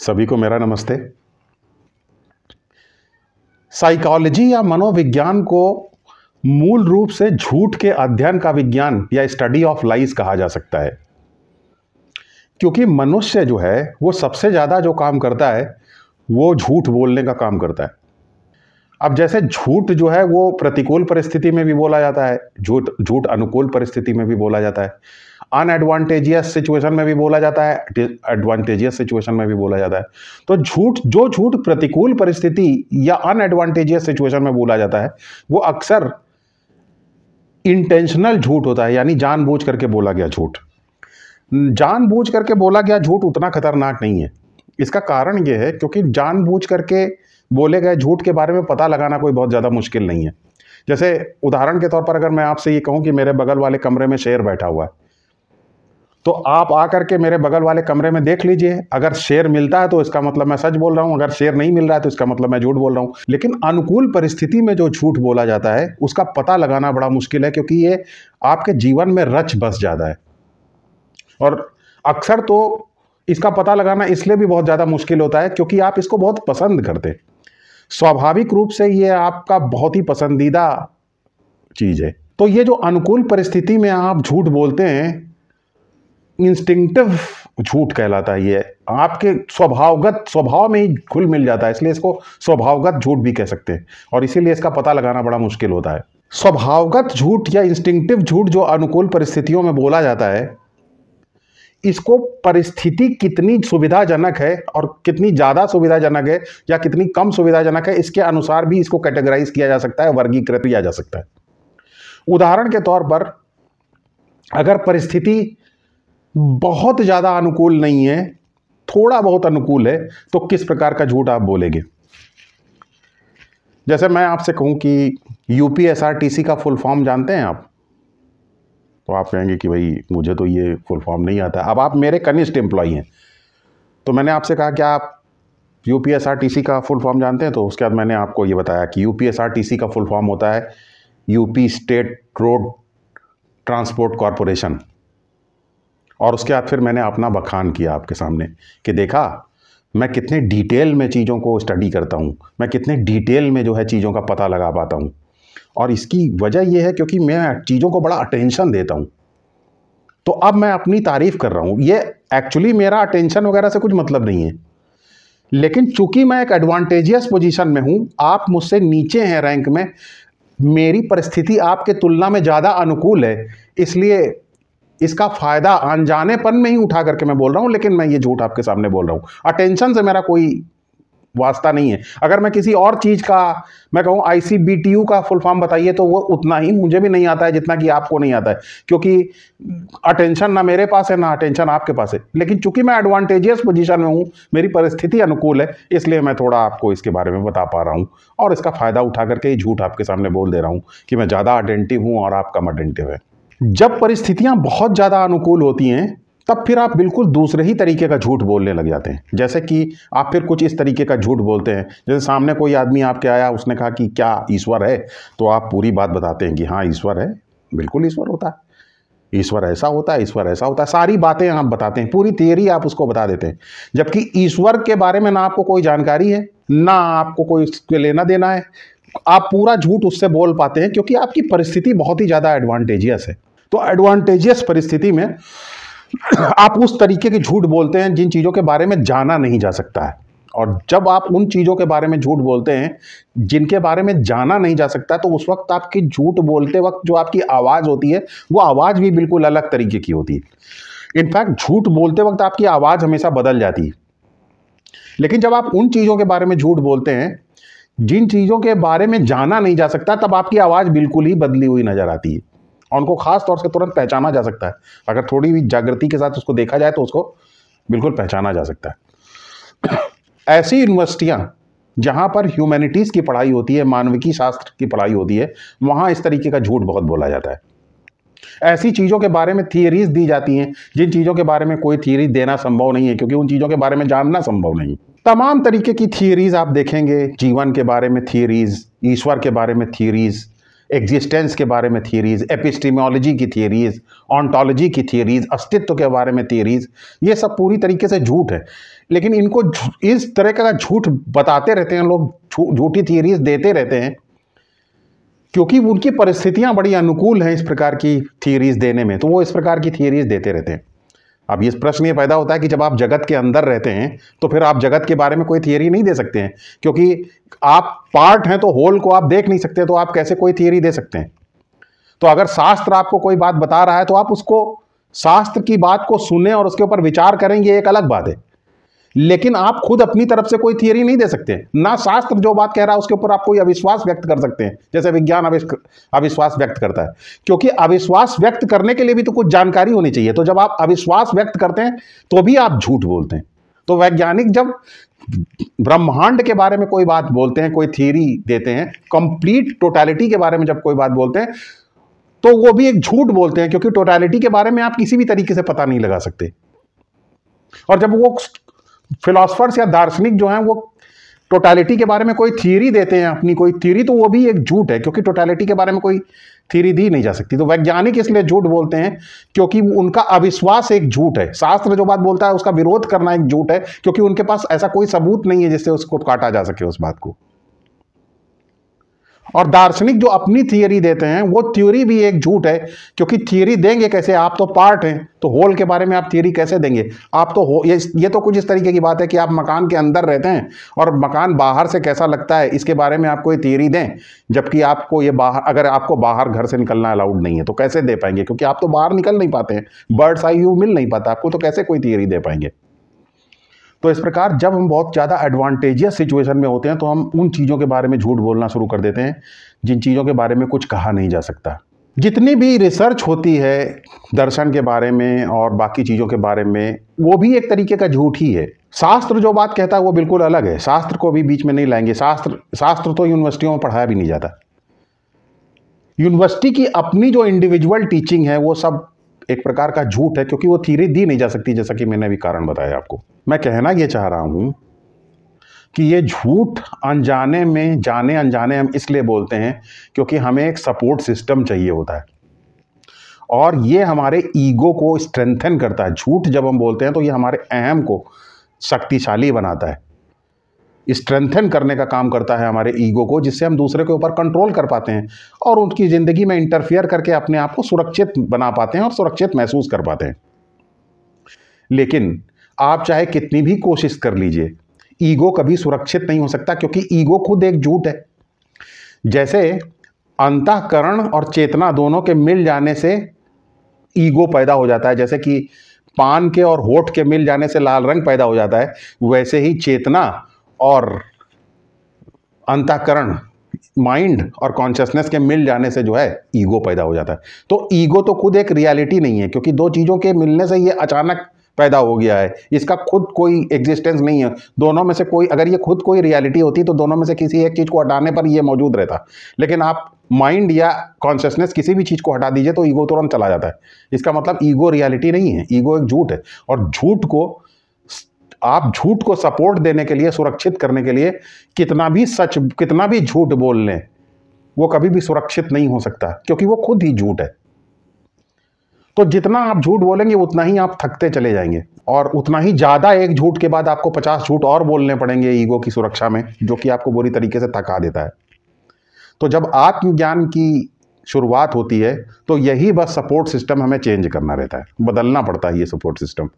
सभी को मेरा नमस्ते साइकोलॉजी या मनोविज्ञान को मूल रूप से झूठ के अध्ययन का विज्ञान या स्टडी ऑफ लाइज कहा जा सकता है क्योंकि मनुष्य जो है वो सबसे ज़्यादा जो काम करता है वो झूठ बोलने का काम करता है अब जैसे झूठ जो है वो प्रतिकूल परिस्थिति में भी बोला जाता है झूठ झूठ अनुकूल परिस्थिति में भी बोला जाता है अनएडवांटेजियस सिचुएशन में भी बोला जाता है एडवांटेजियस सिचुएशन में भी बोला जाता है तो झूठ जो झूठ प्रतिकूल परिस्थिति या अनएडवांटेजियस सिचुएशन में बोला जाता है वो अक्सर इंटेंशनल झूठ होता है यानी जानबूझ करके बोला गया झूठ जानबूझ करके बोला गया झूठ उतना खतरनाक नहीं है इसका कारण यह है क्योंकि जानबूझ करके बोले गए झूठ के बारे में पता लगाना कोई बहुत ज़्यादा मुश्किल नहीं है जैसे उदाहरण के तौर पर अगर मैं आपसे ये कहूँ कि मेरे बगल वाले कमरे में शेर बैठा हुआ है तो आप आकर के मेरे बगल वाले कमरे में देख लीजिए अगर शेयर मिलता है तो इसका मतलब मैं सच बोल रहा हूं अगर शेयर नहीं मिल रहा है तो इसका मतलब मैं झूठ बोल रहा हूं लेकिन अनुकूल परिस्थिति में जो झूठ बोला जाता है उसका पता लगाना बड़ा मुश्किल है क्योंकि ये आपके जीवन में रच बस जाता है और अक्सर तो इसका पता लगाना इसलिए भी बहुत ज़्यादा मुश्किल होता है क्योंकि आप इसको बहुत पसंद करते स्वाभाविक रूप से ये आपका बहुत ही पसंदीदा चीज़ है तो ये जो अनुकूल परिस्थिति में आप झूठ बोलते हैं इंस्टिंक्टिव झूठ कहलाता है ये आपके स्वभावगत स्वभाव में ही घुल मिल जाता है इसलिए इसको स्वभावगत झूठ भी कह सकते हैं और इसीलिए इसका पता लगाना बड़ा मुश्किल होता है स्वभावगत झूठ या इंस्टिंक्टिव झूठ जो अनुकूल परिस्थितियों में बोला जाता है इसको परिस्थिति कितनी सुविधाजनक है और कितनी ज़्यादा सुविधाजनक है या कितनी कम सुविधाजनक है इसके अनुसार भी इसको कैटेगराइज किया जा सकता है वर्गीकृत किया जा सकता है उदाहरण के तौर पर अगर परिस्थिति बहुत ज़्यादा अनुकूल नहीं है थोड़ा बहुत अनुकूल है तो किस प्रकार का झूठ आप बोलेंगे जैसे मैं आपसे कहूं कि यूपीएसआरटीसी का फुल फॉर्म जानते हैं आप तो आप कहेंगे कि भाई मुझे तो ये फुल फॉर्म नहीं आता अब आप मेरे कनिष्ठ एम्प्लॉय हैं तो मैंने आपसे कहा कि आप यूपीएसआरटीसी का फुल फॉर्म जानते हैं तो उसके बाद मैंने आपको ये बताया कि यूपीएसआरटीसी का फुल फॉर्म होता है UP state road transport corporation और उसके बाद फिर मैंने अपना बखान किया आपके सामने कि देखा मैं कितने डिटेल में चीज़ों को स्टडी करता हूँ मैं कितने डिटेल में जो है चीज़ों का पता लगा पाता हूँ और इसकी वजह यह है क्योंकि मैं चीज़ों को बड़ा अटेंशन देता हूँ तो अब मैं अपनी तारीफ कर रहा हूँ ये एक्चुअली मेरा अटेंशन वगैरह से कुछ मतलब नहीं है लेकिन चूंकि मैं एक एडवांटेजियस पोजीशन में हूँ आप मुझसे नीचे हैं रैंक में मेरी परिस्थिति आपके तुलना में ज़्यादा अनुकूल है इसलिए इसका फ़ायदा अनजानेपन में ही उठा करके मैं बोल रहा हूँ लेकिन मैं ये झूठ आपके सामने बोल रहा हूँ अटेंशन से मेरा कोई वास्ता नहीं है अगर मैं किसी और चीज़ का मैं कहूँ आई का फुल फॉर्म बताइए तो वो उतना ही मुझे भी नहीं आता है जितना कि आपको नहीं आता है क्योंकि अटेंशन ना मेरे पास है ना अटेंशन आपके पास है लेकिन चूंकि मैं एडवांटेजियस पोजीशन में हूँ मेरी परिस्थिति अनुकूल है इसलिए मैं थोड़ा आपको इसके बारे में बता पा रहा हूँ और इसका फ़ायदा उठा करके ही झूठ आपके सामने बोल दे रहा हूँ कि मैं ज़्यादा अटेंटिव हूँ और आप कम अटेंटिव है जब परिस्थितियाँ बहुत ज़्यादा अनुकूल होती हैं तब फिर आप बिल्कुल दूसरे ही तरीके का झूठ बोलने लग जाते हैं जैसे कि आप फिर कुछ इस तरीके का झूठ बोलते हैं जैसे सामने कोई आदमी आपके आया उसने कहा कि क्या ईश्वर है तो आप पूरी बात बताते हैं कि हाँ ईश्वर है बिल्कुल ईश्वर होता है ईश्वर ऐसा होता है ईश्वर ऐसा होता है सारी बातें आप बताते हैं पूरी थियरी आप उसको बता देते हैं जबकि ईश्वर के बारे में ना आपको कोई जानकारी है ना आपको कोई उसके लेना देना है आप पूरा झूठ उससे बोल पाते हैं क्योंकि आपकी परिस्थिति बहुत ही ज़्यादा एडवांटेजियस है तो एडवांटेजियस परिस्थिति में आप उस तरीके के झूठ बोलते हैं जिन चीज़ों के बारे में जाना नहीं जा सकता है और जब आप उन चीज़ों के बारे में झूठ बोलते हैं जिनके बारे में जाना नहीं जा सकता तो उस वक्त आपकी झूठ बोलते वक्त जो आपकी आवाज़ होती है वो आवाज़ भी बिल्कुल अलग तरीके की होती है इनफैक्ट झूठ बोलते वक्त आपकी आवाज़ हमेशा बदल जाती है लेकिन जब आप उन चीज़ों के बारे में झूठ बोलते हैं जिन चीज़ों के बारे में जाना नहीं जा सकता तब आपकी आवाज़ बिल्कुल ही बदली हुई नज़र आती है और उनको खास तौर से तुरंत पहचाना जा सकता है अगर थोड़ी भी जागृति के साथ उसको देखा जाए तो उसको बिल्कुल पहचाना जा सकता है ऐसी यूनिवर्सिटियाँ जहाँ पर ह्यूमैनिटीज़ की पढ़ाई होती है मानविकी शास्त्र की पढ़ाई होती है वहाँ इस तरीके का झूठ बहुत बोला जाता है ऐसी चीज़ों के बारे में थियरीज दी जाती हैं जिन चीज़ों के बारे में कोई थियरी देना संभव नहीं है क्योंकि उन चीज़ों के बारे में जानना संभव नहीं तमाम तरीके की थियरीज आप देखेंगे जीवन के बारे में थियरीज ईश्वर के बारे में थियरीज एग्जिस्टेंस के बारे में थियरीज एपिस्टीमोलॉजी की थियरीज ऑन्टोलॉजी की थियरीज अस्तित्व के बारे में थियरीज ये सब पूरी तरीके से झूठ है लेकिन इनको इस तरह का झूठ बताते रहते हैं लोग झूठी थियरीज देते रहते हैं क्योंकि उनकी परिस्थितियां बड़ी अनुकूल हैं इस प्रकार की थियरीज देने में तो वो इस प्रकार की थियरीज देते रहते हैं अब ये प्रश्न ये पैदा होता है कि जब आप जगत के अंदर रहते हैं तो फिर आप जगत के बारे में कोई थियरी नहीं दे सकते हैं क्योंकि आप पार्ट हैं तो होल को आप देख नहीं सकते तो आप कैसे कोई थियरी दे सकते हैं तो अगर शास्त्र आपको कोई बात बता रहा है तो आप उसको शास्त्र की बात को सुने और उसके ऊपर विचार करें ये एक अलग बात है लेकिन आप खुद अपनी तरफ से कोई थियरी नहीं दे सकते ना शास्त्र जो बात कह रहा है उसके ऊपर आप कोई अविश्वास व्यक्त कर सकते हैं जैसे विज्ञान अविश्वास व्यक्त करता है क्योंकि अविश्वास व्यक्त करने के लिए भी तो कुछ जानकारी होनी चाहिए तो जब आप अविश्वास व्यक्त करते हैं तो भी आप झूठ बोलते हैं तो वैज्ञानिक जब ब्रह्मांड के बारे में कोई बात बोलते हैं कोई थ्योरी देते हैं कंप्लीट टोटालिटी के बारे में जब कोई बात बोलते हैं तो वो भी एक झूठ बोलते हैं क्योंकि टोटालिटी के बारे में आप किसी भी तरीके से पता नहीं लगा सकते और जब वो फिलोसफर्स या दार्शनिक जो हैं वो टोटैलिटी के बारे में कोई थियरी देते हैं अपनी कोई थियरी तो वो भी एक झूठ है क्योंकि टोटैलिटी के बारे में कोई थियरी दी नहीं जा सकती तो वैज्ञानिक इसलिए झूठ बोलते हैं क्योंकि उनका अविश्वास एक झूठ है शास्त्र जो बात बोलता है उसका विरोध करना एक झूठ है क्योंकि उनके पास ऐसा कोई सबूत नहीं है जिससे उसको काटा जा सके उस बात को और दार्शनिक जो अपनी थियोरी देते हैं वो थ्योरी भी एक झूठ है क्योंकि थियोरी देंगे कैसे आप तो पार्ट हैं तो होल के बारे में आप थियोरी कैसे देंगे आप तो हो ये ये तो कुछ इस तरीके की बात है कि आप मकान के अंदर रहते हैं और मकान बाहर से कैसा लगता है इसके बारे में आपको ये थियोरी दें जबकि आपको ये बाहर अगर आपको बाहर घर से निकलना अलाउड नहीं है तो कैसे दे पाएंगे क्योंकि आप तो बाहर निकल नहीं पाते हैं बर्ड्स आई व्यू मिल नहीं पाता आपको तो कैसे कोई थियोरी दे पाएंगे तो इस प्रकार जब हम बहुत ज़्यादा एडवांटेजियस सिचुएशन में होते हैं तो हम उन चीज़ों के बारे में झूठ बोलना शुरू कर देते हैं जिन चीज़ों के बारे में कुछ कहा नहीं जा सकता जितनी भी रिसर्च होती है दर्शन के बारे में और बाकी चीज़ों के बारे में वो भी एक तरीके का झूठ ही है शास्त्र जो बात कहता है वो बिल्कुल अलग है शास्त्र को भी बीच में नहीं लाएंगे शास्त्र शास्त्र तो यूनिवर्सिटियों में पढ़ाया भी नहीं जाता यूनिवर्सिटी की अपनी जो इंडिविजुअल टीचिंग है वो सब एक प्रकार का झूठ है क्योंकि वो थीरी दी नहीं जा सकती जैसा कि मैंने अभी कारण बताया आपको मैं कहना ये चाह रहा हूँ कि ये झूठ अनजाने में जाने अनजाने हम इसलिए बोलते हैं क्योंकि हमें एक सपोर्ट सिस्टम चाहिए होता है और ये हमारे ईगो को स्ट्रेंथन करता है झूठ जब हम बोलते हैं तो ये हमारे अहम को शक्तिशाली बनाता है स्ट्रेंथन करने का काम करता है हमारे ईगो को जिससे हम दूसरे के ऊपर कंट्रोल कर पाते हैं और उनकी ज़िंदगी में इंटरफियर करके अपने आप को सुरक्षित बना पाते हैं और सुरक्षित महसूस कर पाते हैं लेकिन आप चाहे कितनी भी कोशिश कर लीजिए ईगो कभी सुरक्षित नहीं हो सकता क्योंकि ईगो खुद एक झूठ है जैसे अंतकरण और चेतना दोनों के मिल जाने से ईगो पैदा हो जाता है जैसे कि पान के और होठ के मिल जाने से लाल रंग पैदा हो जाता है वैसे ही चेतना और अंतकरण माइंड और कॉन्शियसनेस के मिल जाने से जो है ईगो पैदा हो जाता है तो ईगो तो खुद एक रियलिटी नहीं है क्योंकि दो चीज़ों के मिलने से ये अचानक पैदा हो गया है इसका खुद कोई एग्जिस्टेंस नहीं है दोनों में से कोई अगर ये खुद कोई रियलिटी होती तो दोनों में से किसी एक चीज़ को हटाने पर ये मौजूद रहता लेकिन आप माइंड या कॉन्शियसनेस किसी भी चीज़ को हटा दीजिए तो ईगो तुरंत चला जाता है इसका मतलब ईगो रियलिटी नहीं है ईगो एक झूठ है और झूठ को आप झूठ को सपोर्ट देने के लिए सुरक्षित करने के लिए कितना भी सच कितना भी झूठ बोल लें वो कभी भी सुरक्षित नहीं हो सकता क्योंकि वो खुद ही झूठ है तो जितना आप झूठ बोलेंगे उतना ही आप थकते चले जाएंगे और उतना ही ज़्यादा एक झूठ के बाद आपको पचास झूठ और बोलने पड़ेंगे ईगो की सुरक्षा में जो कि आपको बुरी तरीके से थका देता है तो जब आत्मज्ञान की शुरुआत होती है तो यही बस सपोर्ट सिस्टम हमें चेंज करना रहता है बदलना पड़ता है ये सपोर्ट सिस्टम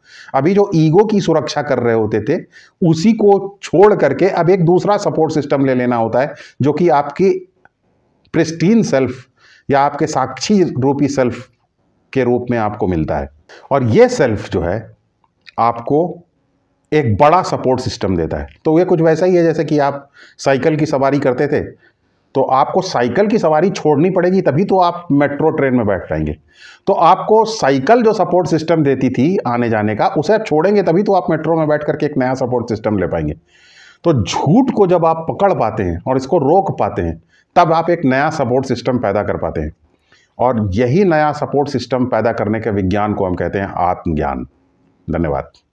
अभी जो ईगो की सुरक्षा कर रहे होते थे उसी को छोड़ करके अब एक दूसरा सपोर्ट सिस्टम ले लेना होता है जो कि आपकी प्रिस्टीन सेल्फ या आपके साक्षी रूपी सेल्फ के रूप में आपको मिलता है और ये सेल्फ जो है आपको एक बड़ा सपोर्ट सिस्टम देता है तो ये कुछ वैसा ही है जैसे कि आप साइकिल की सवारी करते थे तो आपको साइकिल की सवारी छोड़नी पड़ेगी तभी तो आप मेट्रो ट्रेन में बैठ पाएंगे तो आपको साइकिल जो सपोर्ट सिस्टम देती थी आने जाने का उसे आप छोड़ेंगे तभी तो आप मेट्रो में बैठ करके एक नया सपोर्ट सिस्टम ले पाएंगे तो झूठ को जब आप पकड़ पाते हैं और इसको रोक पाते हैं तब आप एक नया सपोर्ट सिस्टम पैदा कर पाते हैं और यही नया सपोर्ट सिस्टम पैदा करने के विज्ञान को हम कहते हैं आत्मज्ञान धन्यवाद